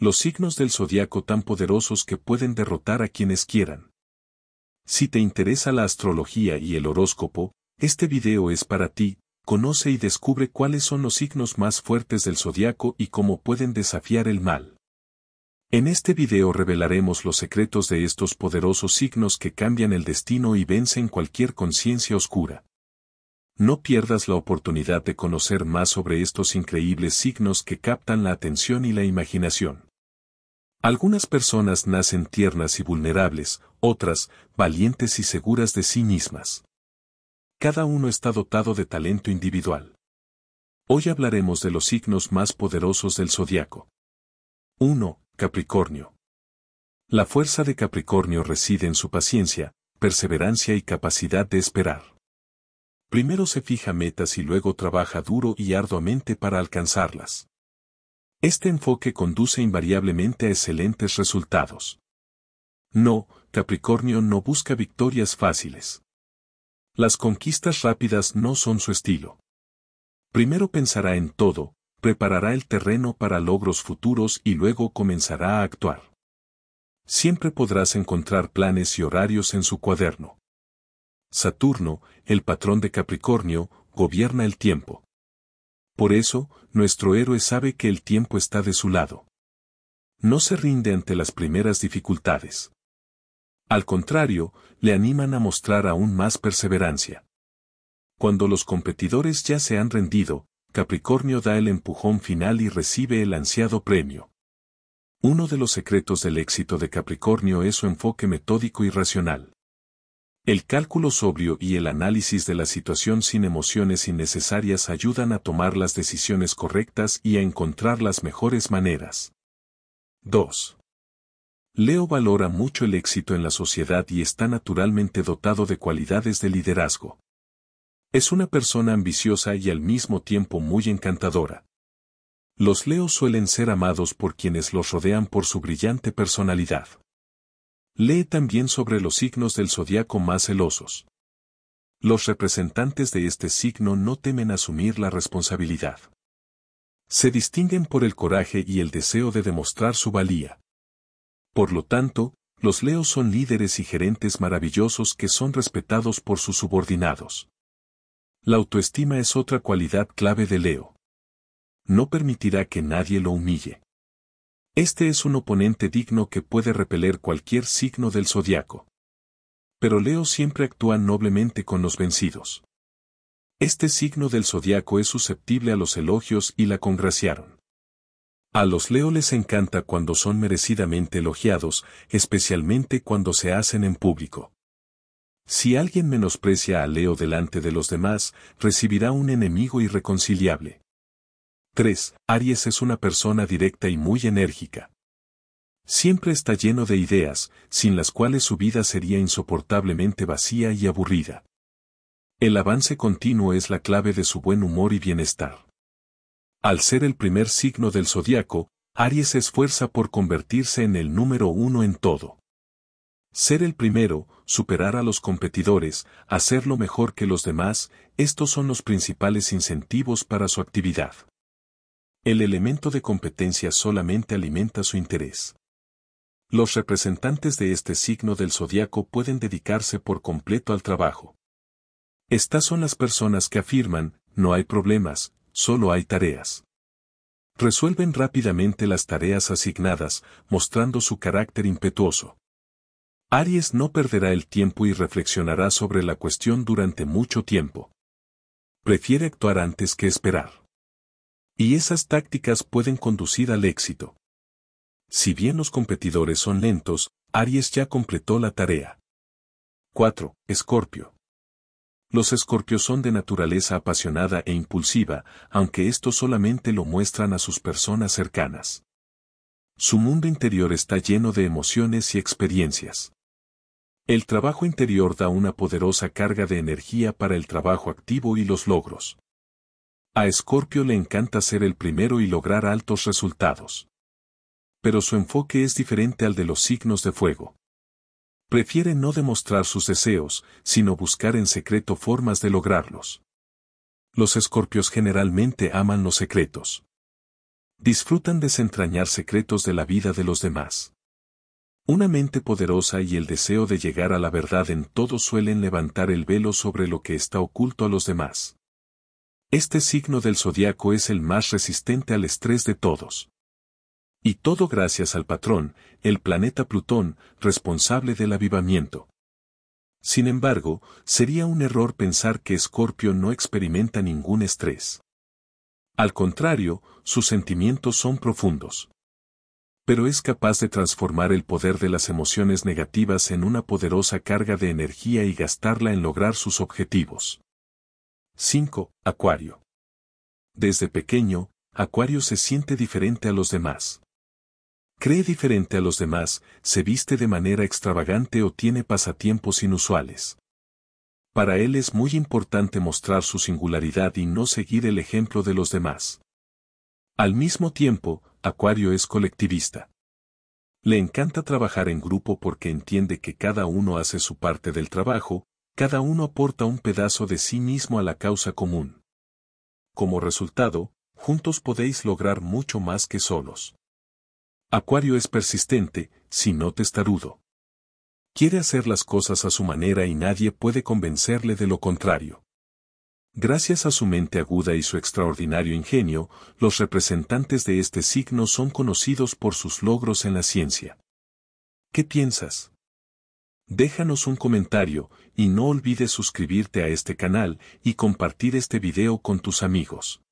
Los signos del zodiaco tan poderosos que pueden derrotar a quienes quieran. Si te interesa la astrología y el horóscopo, este video es para ti, conoce y descubre cuáles son los signos más fuertes del zodiaco y cómo pueden desafiar el mal. En este video revelaremos los secretos de estos poderosos signos que cambian el destino y vencen cualquier conciencia oscura. No pierdas la oportunidad de conocer más sobre estos increíbles signos que captan la atención y la imaginación. Algunas personas nacen tiernas y vulnerables, otras, valientes y seguras de sí mismas. Cada uno está dotado de talento individual. Hoy hablaremos de los signos más poderosos del zodiaco. 1. Capricornio. La fuerza de Capricornio reside en su paciencia, perseverancia y capacidad de esperar. Primero se fija metas y luego trabaja duro y arduamente para alcanzarlas. Este enfoque conduce invariablemente a excelentes resultados. No, Capricornio no busca victorias fáciles. Las conquistas rápidas no son su estilo. Primero pensará en todo, preparará el terreno para logros futuros y luego comenzará a actuar. Siempre podrás encontrar planes y horarios en su cuaderno. Saturno, el patrón de Capricornio, gobierna el tiempo. Por eso, nuestro héroe sabe que el tiempo está de su lado. No se rinde ante las primeras dificultades. Al contrario, le animan a mostrar aún más perseverancia. Cuando los competidores ya se han rendido, Capricornio da el empujón final y recibe el ansiado premio. Uno de los secretos del éxito de Capricornio es su enfoque metódico y racional. El cálculo sobrio y el análisis de la situación sin emociones innecesarias ayudan a tomar las decisiones correctas y a encontrar las mejores maneras. 2. Leo valora mucho el éxito en la sociedad y está naturalmente dotado de cualidades de liderazgo. Es una persona ambiciosa y al mismo tiempo muy encantadora. Los Leos suelen ser amados por quienes los rodean por su brillante personalidad. Lee también sobre los signos del zodiaco más celosos. Los representantes de este signo no temen asumir la responsabilidad. Se distinguen por el coraje y el deseo de demostrar su valía. Por lo tanto, los leos son líderes y gerentes maravillosos que son respetados por sus subordinados. La autoestima es otra cualidad clave de Leo. No permitirá que nadie lo humille. Este es un oponente digno que puede repeler cualquier signo del zodiaco. Pero Leo siempre actúa noblemente con los vencidos. Este signo del zodiaco es susceptible a los elogios y la congraciaron. A los Leo les encanta cuando son merecidamente elogiados, especialmente cuando se hacen en público. Si alguien menosprecia a Leo delante de los demás, recibirá un enemigo irreconciliable. 3. Aries es una persona directa y muy enérgica. Siempre está lleno de ideas, sin las cuales su vida sería insoportablemente vacía y aburrida. El avance continuo es la clave de su buen humor y bienestar. Al ser el primer signo del zodiaco, Aries se esfuerza por convertirse en el número uno en todo. Ser el primero, superar a los competidores, hacerlo mejor que los demás, estos son los principales incentivos para su actividad el elemento de competencia solamente alimenta su interés. Los representantes de este signo del zodiaco pueden dedicarse por completo al trabajo. Estas son las personas que afirman, no hay problemas, solo hay tareas. Resuelven rápidamente las tareas asignadas, mostrando su carácter impetuoso. Aries no perderá el tiempo y reflexionará sobre la cuestión durante mucho tiempo. Prefiere actuar antes que esperar. Y esas tácticas pueden conducir al éxito. Si bien los competidores son lentos, Aries ya completó la tarea. 4. Escorpio. Los escorpios son de naturaleza apasionada e impulsiva, aunque esto solamente lo muestran a sus personas cercanas. Su mundo interior está lleno de emociones y experiencias. El trabajo interior da una poderosa carga de energía para el trabajo activo y los logros. A Scorpio le encanta ser el primero y lograr altos resultados. Pero su enfoque es diferente al de los signos de fuego. Prefiere no demostrar sus deseos, sino buscar en secreto formas de lograrlos. Los escorpios generalmente aman los secretos. Disfrutan desentrañar secretos de la vida de los demás. Una mente poderosa y el deseo de llegar a la verdad en todo suelen levantar el velo sobre lo que está oculto a los demás. Este signo del zodiaco es el más resistente al estrés de todos. Y todo gracias al patrón, el planeta Plutón, responsable del avivamiento. Sin embargo, sería un error pensar que Escorpio no experimenta ningún estrés. Al contrario, sus sentimientos son profundos. Pero es capaz de transformar el poder de las emociones negativas en una poderosa carga de energía y gastarla en lograr sus objetivos. 5. Acuario. Desde pequeño, Acuario se siente diferente a los demás. Cree diferente a los demás, se viste de manera extravagante o tiene pasatiempos inusuales. Para él es muy importante mostrar su singularidad y no seguir el ejemplo de los demás. Al mismo tiempo, Acuario es colectivista. Le encanta trabajar en grupo porque entiende que cada uno hace su parte del trabajo, cada uno aporta un pedazo de sí mismo a la causa común. Como resultado, juntos podéis lograr mucho más que solos. Acuario es persistente, si no testarudo. Quiere hacer las cosas a su manera y nadie puede convencerle de lo contrario. Gracias a su mente aguda y su extraordinario ingenio, los representantes de este signo son conocidos por sus logros en la ciencia. ¿Qué piensas? Déjanos un comentario y no olvides suscribirte a este canal y compartir este video con tus amigos.